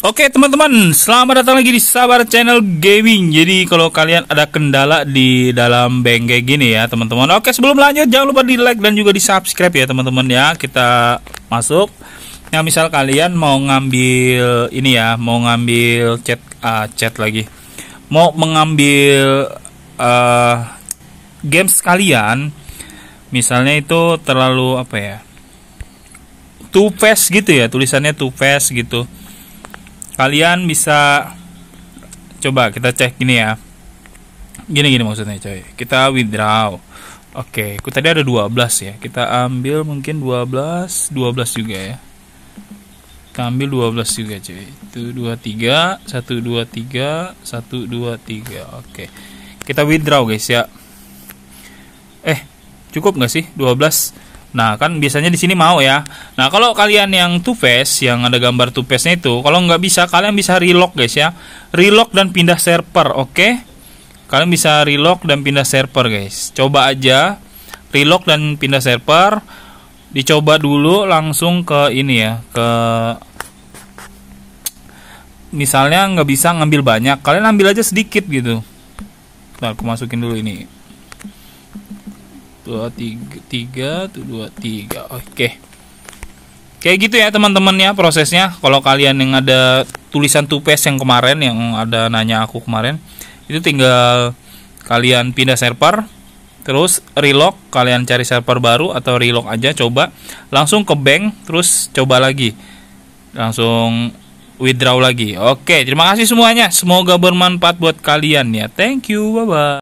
Oke teman-teman, selamat datang lagi di Sabar Channel Gaming. Jadi kalau kalian ada kendala di dalam Bengke gini ya teman-teman. Oke sebelum lanjut jangan lupa di like dan juga di subscribe ya teman-teman ya. Kita masuk. Nah misal kalian mau ngambil ini ya, mau ngambil chat uh, chat lagi mau mengambil uh, eh, game sekalian misalnya itu terlalu apa ya two face gitu ya tulisannya two face gitu kalian bisa coba kita cek gini ya gini gini maksudnya coy kita withdraw oke okay. tadi ada 12 ya kita ambil mungkin 12 12 juga ya kita ambil 12 juga cuy itu 23 123 123 oke kita withdraw guys ya eh cukup nggak sih 12 nah kan biasanya di sini mau ya nah kalau kalian yang two face yang ada gambar two face nya itu kalau nggak bisa kalian bisa relock guys ya relock dan pindah server oke kalian bisa relock dan pindah server guys coba aja relock dan pindah server dicoba dulu langsung ke ini ya ke misalnya nggak bisa ngambil banyak kalian ambil aja sedikit gitu nah, aku masukin dulu ini dua tiga tiga tuh dua tiga oke kayak gitu ya teman-teman ya prosesnya kalau kalian yang ada tulisan tupes yang kemarin yang ada nanya aku kemarin itu tinggal kalian pindah server terus relock kalian cari server baru atau relock aja coba langsung ke bank terus coba lagi langsung withdraw lagi. Oke, terima kasih semuanya. Semoga bermanfaat buat kalian ya. Thank you. Bye bye.